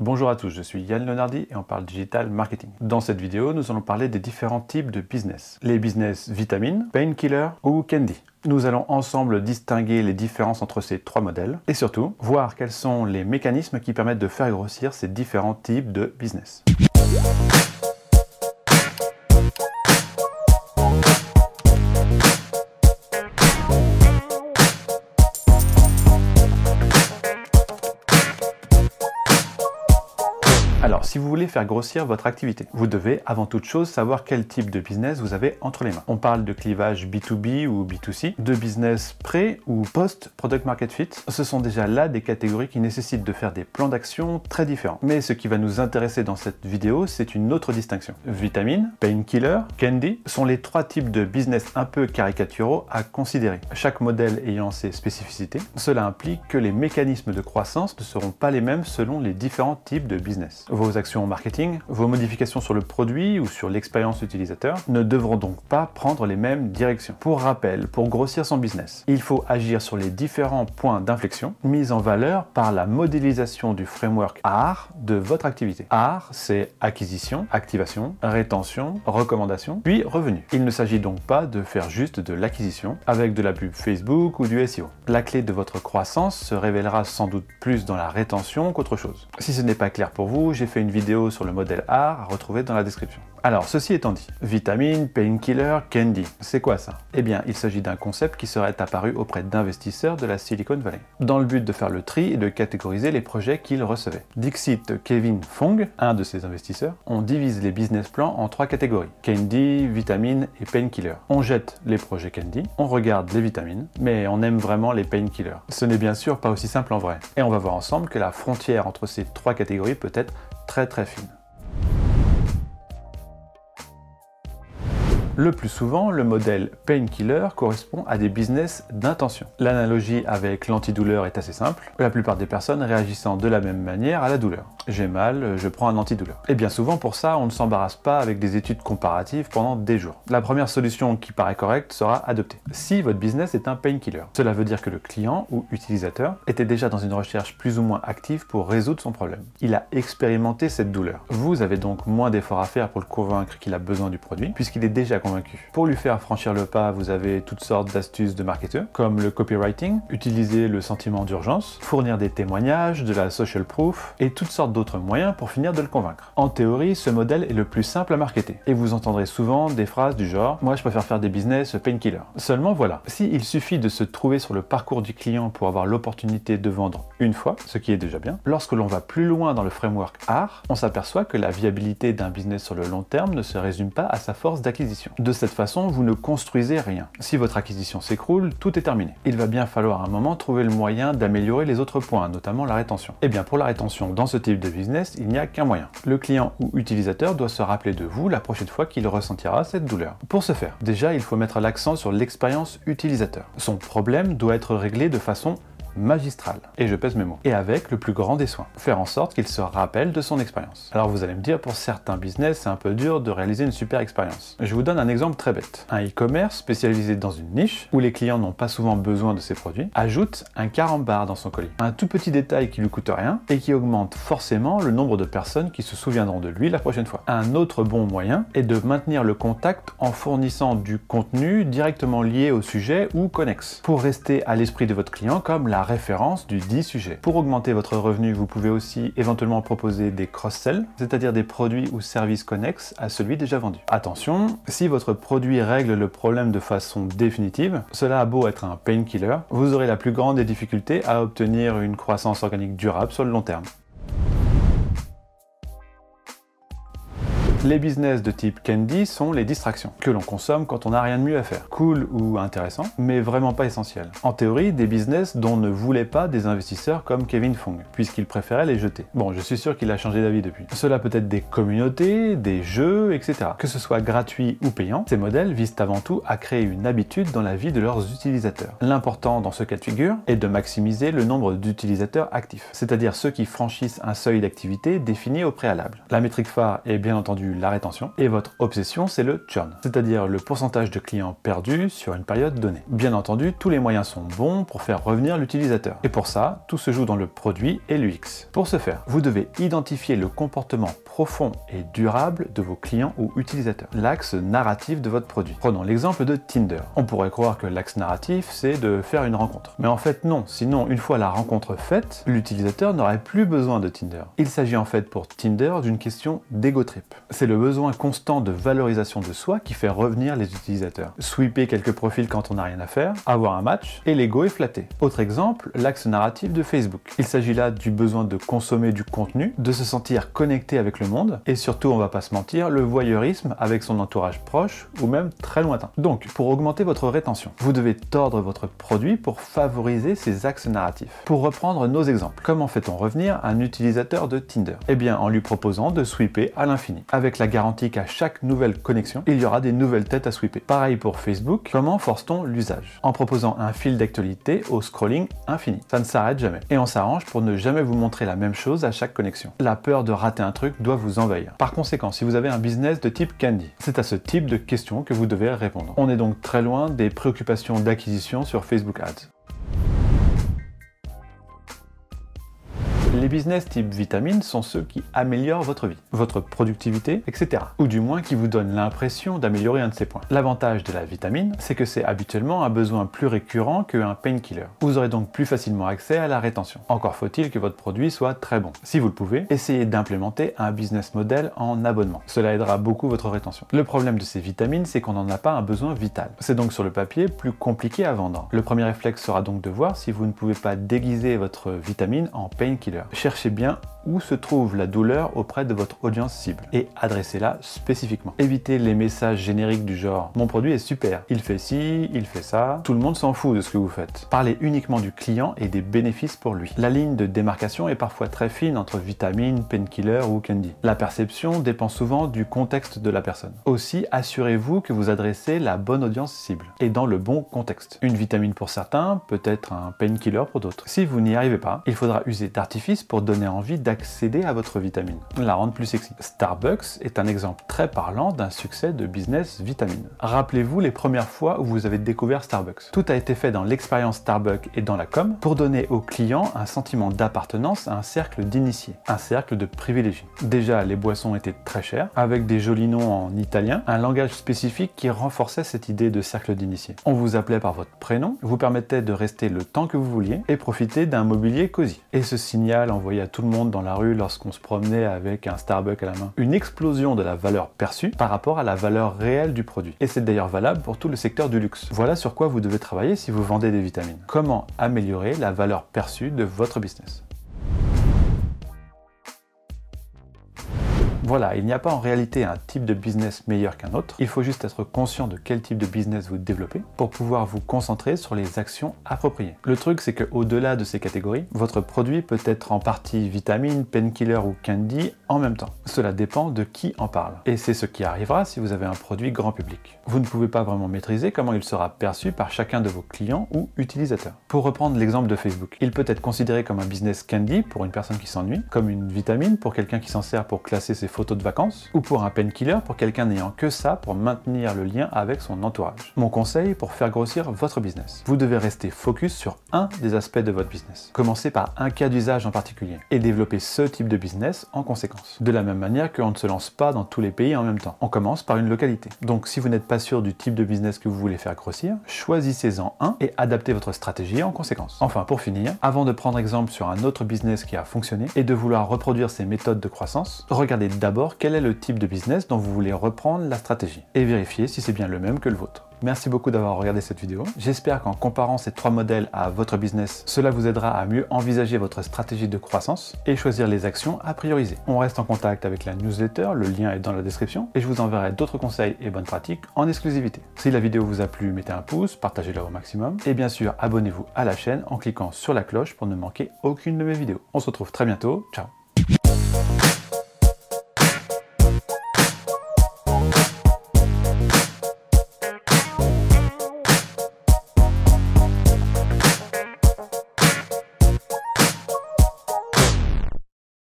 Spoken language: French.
Bonjour à tous, je suis Yann Leonardi et on parle digital marketing. Dans cette vidéo, nous allons parler des différents types de business. Les business vitamines, painkiller ou candy. Nous allons ensemble distinguer les différences entre ces trois modèles et surtout voir quels sont les mécanismes qui permettent de faire grossir ces différents types de business. faire grossir votre activité. Vous devez avant toute chose savoir quel type de business vous avez entre les mains. On parle de clivage B2B ou B2C, de business pré ou post product market fit. Ce sont déjà là des catégories qui nécessitent de faire des plans d'action très différents. Mais ce qui va nous intéresser dans cette vidéo, c'est une autre distinction. Vitamine, painkiller, candy sont les trois types de business un peu caricaturaux à considérer. Chaque modèle ayant ses spécificités, cela implique que les mécanismes de croissance ne seront pas les mêmes selon les différents types de business. Vos actions marketing vos modifications sur le produit ou sur l'expérience utilisateur ne devront donc pas prendre les mêmes directions. Pour rappel, pour grossir son business, il faut agir sur les différents points d'inflexion mis en valeur par la modélisation du framework AR de votre activité. AR, c'est acquisition, activation, rétention, recommandation, puis revenu. Il ne s'agit donc pas de faire juste de l'acquisition avec de la pub Facebook ou du SEO. La clé de votre croissance se révélera sans doute plus dans la rétention qu'autre chose. Si ce n'est pas clair pour vous, j'ai fait une vidéo sur le modèle R, à retrouver dans la description. Alors, ceci étant dit, vitamine, painkiller, candy, c'est quoi ça Eh bien, il s'agit d'un concept qui serait apparu auprès d'investisseurs de la Silicon Valley, dans le but de faire le tri et de catégoriser les projets qu'ils recevaient. Dixit Kevin Fong, un de ses investisseurs, on divise les business plans en trois catégories, candy, vitamine et painkiller. On jette les projets candy, on regarde les vitamines, mais on aime vraiment les painkillers. Ce n'est bien sûr pas aussi simple en vrai, et on va voir ensemble que la frontière entre ces trois catégories peut être très très fine. Le plus souvent, le modèle painkiller correspond à des business d'intention. L'analogie avec l'antidouleur est assez simple, la plupart des personnes réagissant de la même manière à la douleur j'ai mal, je prends un antidouleur. Et bien souvent pour ça, on ne s'embarrasse pas avec des études comparatives pendant des jours. La première solution qui paraît correcte sera adoptée. Si votre business est un painkiller, cela veut dire que le client ou utilisateur était déjà dans une recherche plus ou moins active pour résoudre son problème. Il a expérimenté cette douleur. Vous avez donc moins d'efforts à faire pour le convaincre qu'il a besoin du produit, puisqu'il est déjà convaincu. Pour lui faire franchir le pas, vous avez toutes sortes d'astuces de marketeur, comme le copywriting, utiliser le sentiment d'urgence, fournir des témoignages, de la social proof, et toutes sortes de d'autres moyens pour finir de le convaincre. En théorie, ce modèle est le plus simple à marketer, et vous entendrez souvent des phrases du genre Moi je préfère faire des business painkiller. Seulement voilà, s'il suffit de se trouver sur le parcours du client pour avoir l'opportunité de vendre une fois, ce qui est déjà bien, lorsque l'on va plus loin dans le framework art, on s'aperçoit que la viabilité d'un business sur le long terme ne se résume pas à sa force d'acquisition. De cette façon, vous ne construisez rien. Si votre acquisition s'écroule, tout est terminé. Il va bien falloir à un moment trouver le moyen d'améliorer les autres points, notamment la rétention. Et eh bien pour la rétention dans ce type de business, il n'y a qu'un moyen. Le client ou utilisateur doit se rappeler de vous la prochaine fois qu'il ressentira cette douleur. Pour ce faire, déjà, il faut mettre l'accent sur l'expérience utilisateur. Son problème doit être réglé de façon magistral Et je pèse mes mots. Et avec le plus grand des soins. Faire en sorte qu'il se rappelle de son expérience. Alors vous allez me dire, pour certains business, c'est un peu dur de réaliser une super expérience. Je vous donne un exemple très bête. Un e-commerce spécialisé dans une niche, où les clients n'ont pas souvent besoin de ses produits, ajoute un carambar dans son colis. Un tout petit détail qui lui coûte rien et qui augmente forcément le nombre de personnes qui se souviendront de lui la prochaine fois. Un autre bon moyen est de maintenir le contact en fournissant du contenu directement lié au sujet ou connexe, pour rester à l'esprit de votre client comme la référence du dit sujet. Pour augmenter votre revenu, vous pouvez aussi éventuellement proposer des cross sells cest c'est-à-dire des produits ou services connexes à celui déjà vendu. Attention, si votre produit règle le problème de façon définitive, cela a beau être un painkiller, vous aurez la plus grande des difficultés à obtenir une croissance organique durable sur le long terme. Les business de type candy sont les distractions que l'on consomme quand on n'a rien de mieux à faire. Cool ou intéressant, mais vraiment pas essentiel. En théorie, des business dont ne voulaient pas des investisseurs comme Kevin Fong, puisqu'il préférait les jeter. Bon, je suis sûr qu'il a changé d'avis depuis. Cela peut être des communautés, des jeux, etc. Que ce soit gratuit ou payant, ces modèles visent avant tout à créer une habitude dans la vie de leurs utilisateurs. L'important dans ce cas de figure est de maximiser le nombre d'utilisateurs actifs, c'est-à-dire ceux qui franchissent un seuil d'activité défini au préalable. La métrique phare est bien entendu la rétention. Et votre obsession, c'est le churn, c'est-à-dire le pourcentage de clients perdus sur une période donnée. Bien entendu, tous les moyens sont bons pour faire revenir l'utilisateur. Et pour ça, tout se joue dans le produit et l'UX. Pour ce faire, vous devez identifier le comportement profond et durable de vos clients ou utilisateurs, l'axe narratif de votre produit. Prenons l'exemple de Tinder. On pourrait croire que l'axe narratif, c'est de faire une rencontre. Mais en fait, non. Sinon, une fois la rencontre faite, l'utilisateur n'aurait plus besoin de Tinder. Il s'agit en fait pour Tinder d'une question d'ego trip c'est le besoin constant de valorisation de soi qui fait revenir les utilisateurs. Sweeper quelques profils quand on n'a rien à faire, avoir un match, et l'ego est flatté. Autre exemple, l'axe narratif de Facebook. Il s'agit là du besoin de consommer du contenu, de se sentir connecté avec le monde, et surtout, on va pas se mentir, le voyeurisme avec son entourage proche ou même très lointain. Donc, pour augmenter votre rétention, vous devez tordre votre produit pour favoriser ces axes narratifs. Pour reprendre nos exemples, comment fait-on revenir un utilisateur de Tinder Eh bien, en lui proposant de sweeper à l'infini avec la garantie qu'à chaque nouvelle connexion, il y aura des nouvelles têtes à sweeper. Pareil pour Facebook, comment force-t-on l'usage En proposant un fil d'actualité au scrolling infini. Ça ne s'arrête jamais. Et on s'arrange pour ne jamais vous montrer la même chose à chaque connexion. La peur de rater un truc doit vous envahir. Par conséquent, si vous avez un business de type Candy, c'est à ce type de questions que vous devez répondre. On est donc très loin des préoccupations d'acquisition sur Facebook Ads. Les business type vitamines sont ceux qui améliorent votre vie, votre productivité, etc. Ou du moins qui vous donnent l'impression d'améliorer un de ces points. L'avantage de la vitamine, c'est que c'est habituellement un besoin plus récurrent qu'un painkiller. Vous aurez donc plus facilement accès à la rétention. Encore faut-il que votre produit soit très bon. Si vous le pouvez, essayez d'implémenter un business model en abonnement. Cela aidera beaucoup votre rétention. Le problème de ces vitamines, c'est qu'on n'en a pas un besoin vital. C'est donc sur le papier plus compliqué à vendre. Le premier réflexe sera donc de voir si vous ne pouvez pas déguiser votre vitamine en painkiller cherchez bien où se trouve la douleur auprès de votre audience cible et adressez-la spécifiquement. Évitez les messages génériques du genre mon produit est super, il fait ci, il fait ça, tout le monde s'en fout de ce que vous faites. Parlez uniquement du client et des bénéfices pour lui. La ligne de démarcation est parfois très fine entre vitamine, painkiller ou candy. La perception dépend souvent du contexte de la personne. Aussi, assurez-vous que vous adressez la bonne audience cible et dans le bon contexte. Une vitamine pour certains, peut-être un painkiller pour d'autres. Si vous n'y arrivez pas, il faudra user d'artifices pour donner envie d' Accéder à votre vitamine, la rendre plus sexy. Starbucks est un exemple très parlant d'un succès de business vitamine. Rappelez-vous les premières fois où vous avez découvert Starbucks. Tout a été fait dans l'expérience Starbucks et dans la com pour donner aux clients un sentiment d'appartenance à un cercle d'initiés, un cercle de privilégiés. Déjà, les boissons étaient très chères, avec des jolis noms en italien, un langage spécifique qui renforçait cette idée de cercle d'initiés. On vous appelait par votre prénom, vous permettait de rester le temps que vous vouliez et profiter d'un mobilier cosy. Et ce signal envoyé à tout le monde dans la rue lorsqu'on se promenait avec un Starbucks à la main. Une explosion de la valeur perçue par rapport à la valeur réelle du produit. Et c'est d'ailleurs valable pour tout le secteur du luxe. Voilà sur quoi vous devez travailler si vous vendez des vitamines. Comment améliorer la valeur perçue de votre business Voilà, il n'y a pas en réalité un type de business meilleur qu'un autre. Il faut juste être conscient de quel type de business vous développez pour pouvoir vous concentrer sur les actions appropriées. Le truc, c'est quau delà de ces catégories, votre produit peut être en partie vitamine, painkiller ou candy en même temps. Cela dépend de qui en parle. Et c'est ce qui arrivera si vous avez un produit grand public. Vous ne pouvez pas vraiment maîtriser comment il sera perçu par chacun de vos clients ou utilisateurs. Pour reprendre l'exemple de Facebook, il peut être considéré comme un business candy pour une personne qui s'ennuie, comme une vitamine pour quelqu'un qui s'en sert pour classer ses photo de vacances, ou pour un painkiller pour quelqu'un n'ayant que ça pour maintenir le lien avec son entourage. Mon conseil pour faire grossir votre business. Vous devez rester focus sur un des aspects de votre business. Commencez par un cas d'usage en particulier et développer ce type de business en conséquence. De la même manière qu'on ne se lance pas dans tous les pays en même temps. On commence par une localité. Donc si vous n'êtes pas sûr du type de business que vous voulez faire grossir, choisissez-en un et adaptez votre stratégie en conséquence. Enfin pour finir, avant de prendre exemple sur un autre business qui a fonctionné et de vouloir reproduire ses méthodes de croissance, regardez d'abord d'abord quel est le type de business dont vous voulez reprendre la stratégie et vérifier si c'est bien le même que le vôtre. Merci beaucoup d'avoir regardé cette vidéo. J'espère qu'en comparant ces trois modèles à votre business, cela vous aidera à mieux envisager votre stratégie de croissance et choisir les actions à prioriser. On reste en contact avec la newsletter, le lien est dans la description, et je vous enverrai d'autres conseils et bonnes pratiques en exclusivité. Si la vidéo vous a plu, mettez un pouce, partagez-la au maximum, et bien sûr abonnez-vous à la chaîne en cliquant sur la cloche pour ne manquer aucune de mes vidéos. On se retrouve très bientôt, ciao